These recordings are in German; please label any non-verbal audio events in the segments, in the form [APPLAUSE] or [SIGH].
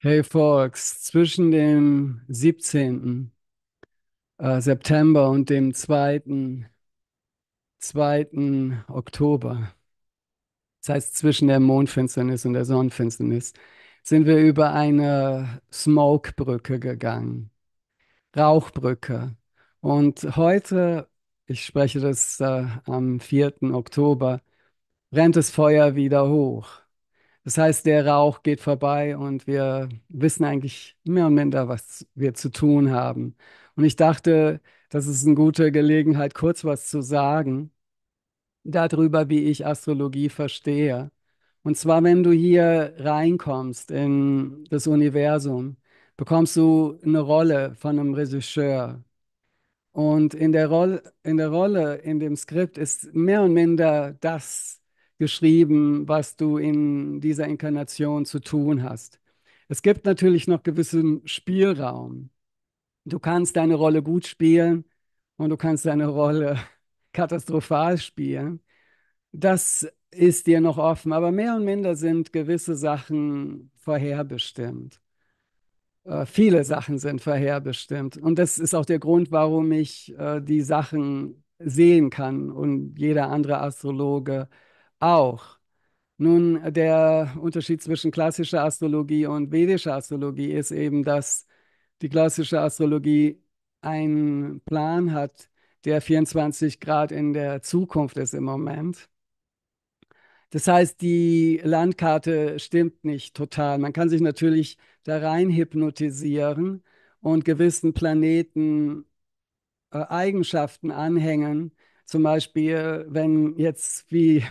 Hey Folks, zwischen dem 17. Äh, September und dem 2. 2. Oktober, das heißt zwischen der Mondfinsternis und der Sonnenfinsternis, sind wir über eine Smokebrücke gegangen, Rauchbrücke. Und heute, ich spreche das äh, am 4. Oktober, brennt das Feuer wieder hoch. Das heißt, der Rauch geht vorbei und wir wissen eigentlich mehr und minder, was wir zu tun haben. Und ich dachte, das ist eine gute Gelegenheit, kurz was zu sagen darüber, wie ich Astrologie verstehe. Und zwar, wenn du hier reinkommst in das Universum, bekommst du eine Rolle von einem Regisseur. Und in der, Rolle, in der Rolle, in dem Skript ist mehr und minder das, geschrieben, was du in dieser Inkarnation zu tun hast. Es gibt natürlich noch gewissen Spielraum. Du kannst deine Rolle gut spielen und du kannst deine Rolle [LAUGHS] katastrophal spielen. Das ist dir noch offen, aber mehr und minder sind gewisse Sachen vorherbestimmt. Äh, viele Sachen sind vorherbestimmt. Und das ist auch der Grund, warum ich äh, die Sachen sehen kann und jeder andere Astrologe auch. Nun, der Unterschied zwischen klassischer Astrologie und vedischer Astrologie ist eben, dass die klassische Astrologie einen Plan hat, der 24 Grad in der Zukunft ist im Moment. Das heißt, die Landkarte stimmt nicht total. Man kann sich natürlich da rein hypnotisieren und gewissen Planeten äh, Eigenschaften anhängen. Zum Beispiel, wenn jetzt wie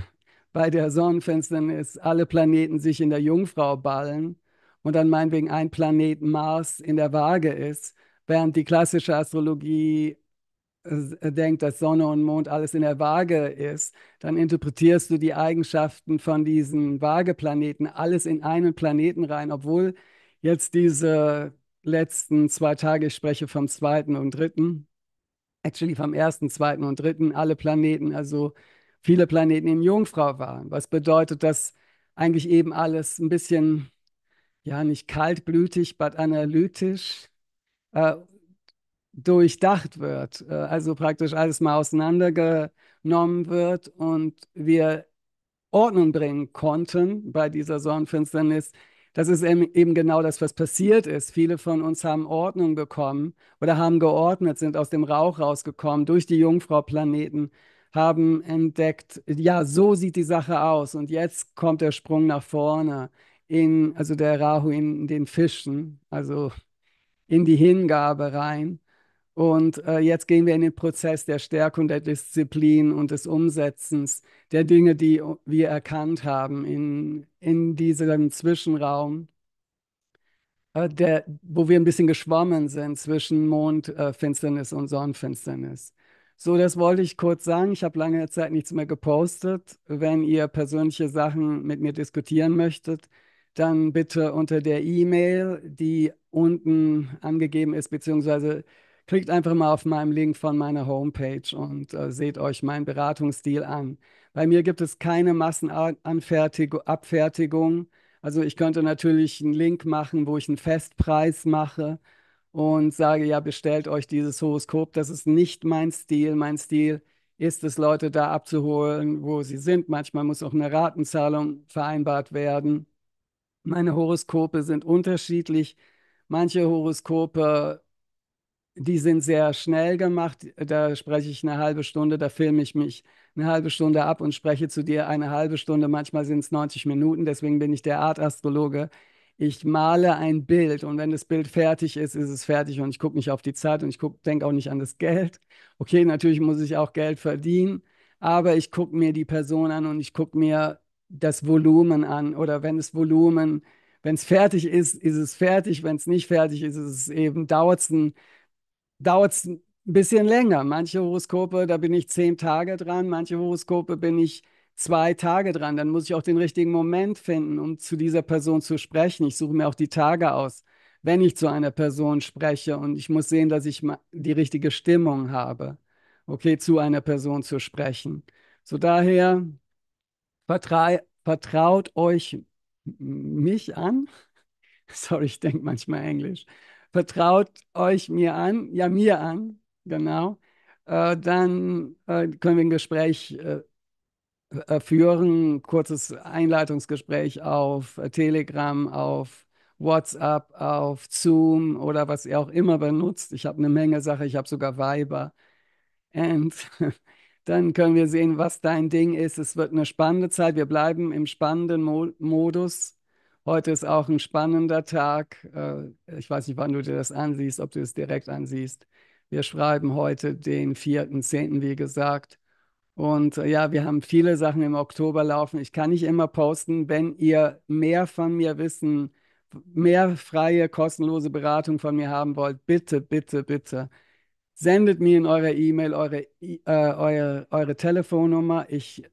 bei der Sonnenfinsternis alle Planeten sich in der Jungfrau ballen und dann meinetwegen ein Planet Mars in der Waage ist, während die klassische Astrologie äh, äh, denkt, dass Sonne und Mond alles in der Waage ist, dann interpretierst du die Eigenschaften von diesen Waageplaneten alles in einen Planeten rein, obwohl jetzt diese letzten zwei Tage, ich spreche vom zweiten und dritten, actually vom ersten, zweiten und dritten, alle Planeten, also viele Planeten in Jungfrau waren. Was bedeutet, dass eigentlich eben alles ein bisschen, ja, nicht kaltblütig, aber analytisch äh, durchdacht wird. Äh, also praktisch alles mal auseinandergenommen wird und wir Ordnung bringen konnten bei dieser Sonnenfinsternis. Das ist eben genau das, was passiert ist. Viele von uns haben Ordnung bekommen oder haben geordnet, sind aus dem Rauch rausgekommen durch die Jungfrau-Planeten haben entdeckt, ja, so sieht die Sache aus und jetzt kommt der Sprung nach vorne in, also der Rahu in den Fischen, also in die Hingabe rein. Und äh, jetzt gehen wir in den Prozess der Stärkung der Disziplin und des Umsetzens der Dinge, die wir erkannt haben in, in diesem Zwischenraum, äh, der, wo wir ein bisschen geschwommen sind zwischen Mondfinsternis äh, und Sonnenfinsternis. So, das wollte ich kurz sagen. Ich habe lange Zeit nichts mehr gepostet. Wenn ihr persönliche Sachen mit mir diskutieren möchtet, dann bitte unter der E-Mail, die unten angegeben ist, beziehungsweise klickt einfach mal auf meinem Link von meiner Homepage und äh, seht euch meinen Beratungsstil an. Bei mir gibt es keine Massenabfertigung. Also ich könnte natürlich einen Link machen, wo ich einen Festpreis mache und sage, ja, bestellt euch dieses Horoskop. Das ist nicht mein Stil. Mein Stil ist es, Leute da abzuholen, wo sie sind. Manchmal muss auch eine Ratenzahlung vereinbart werden. Meine Horoskope sind unterschiedlich. Manche Horoskope, die sind sehr schnell gemacht. Da spreche ich eine halbe Stunde, da filme ich mich eine halbe Stunde ab und spreche zu dir eine halbe Stunde. Manchmal sind es 90 Minuten. Deswegen bin ich der Art Astrologe ich male ein Bild und wenn das Bild fertig ist, ist es fertig und ich gucke nicht auf die Zeit und ich denke auch nicht an das Geld. Okay, natürlich muss ich auch Geld verdienen, aber ich gucke mir die Person an und ich gucke mir das Volumen an oder wenn das Volumen, wenn es fertig ist, ist es fertig, wenn es nicht fertig ist, ist es eben, dauert es ein, dauert's ein bisschen länger. Manche Horoskope, da bin ich zehn Tage dran, manche Horoskope bin ich zwei Tage dran. Dann muss ich auch den richtigen Moment finden, um zu dieser Person zu sprechen. Ich suche mir auch die Tage aus, wenn ich zu einer Person spreche. Und ich muss sehen, dass ich die richtige Stimmung habe, okay, zu einer Person zu sprechen. So daher vertraut euch mich an. [LAUGHS] Sorry, ich denke manchmal Englisch. Vertraut euch mir an, ja mir an, genau. Äh, dann äh, können wir ein Gespräch äh, äh, führen, kurzes Einleitungsgespräch auf äh, Telegram, auf WhatsApp, auf Zoom oder was ihr auch immer benutzt. Ich habe eine Menge Sachen, ich habe sogar Viber. Und [LAUGHS] dann können wir sehen, was dein Ding ist. Es wird eine spannende Zeit. Wir bleiben im spannenden Modus. Heute ist auch ein spannender Tag. Äh, ich weiß nicht, wann du dir das ansiehst, ob du es direkt ansiehst. Wir schreiben heute den 4.10., wie gesagt. Und äh, ja, wir haben viele Sachen im Oktober laufen. Ich kann nicht immer posten. Wenn ihr mehr von mir wissen, mehr freie, kostenlose Beratung von mir haben wollt, bitte, bitte, bitte, sendet mir in eurer E-Mail eure, äh, eure, eure Telefonnummer. Ich,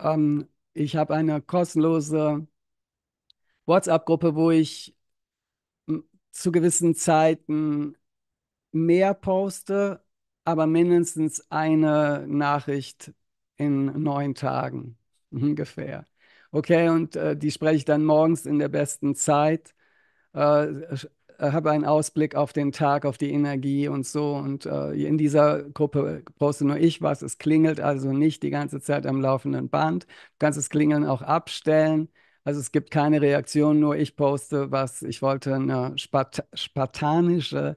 ähm, ich habe eine kostenlose WhatsApp-Gruppe, wo ich hm, zu gewissen Zeiten mehr poste aber mindestens eine Nachricht in neun Tagen [LAUGHS] ungefähr. Okay, und äh, die spreche ich dann morgens in der besten Zeit, äh, habe einen Ausblick auf den Tag, auf die Energie und so. Und äh, in dieser Gruppe poste nur ich was. Es klingelt also nicht die ganze Zeit am laufenden Band. Du kannst das Klingeln auch abstellen. Also es gibt keine Reaktion, nur ich poste was. Ich wollte eine Sparta spartanische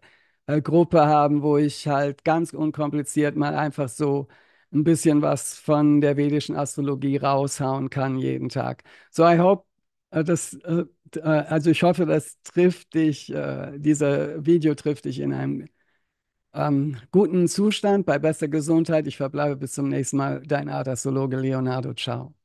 äh, Gruppe haben, wo ich halt ganz unkompliziert mal einfach so ein bisschen was von der vedischen Astrologie raushauen kann jeden Tag. So, I hope, äh, das, äh, äh also ich hoffe, das trifft dich, äh, dieser Video trifft dich in einem ähm, guten Zustand, bei bester Gesundheit. Ich verbleibe bis zum nächsten Mal. Dein Art Astrologe Leonardo. Ciao.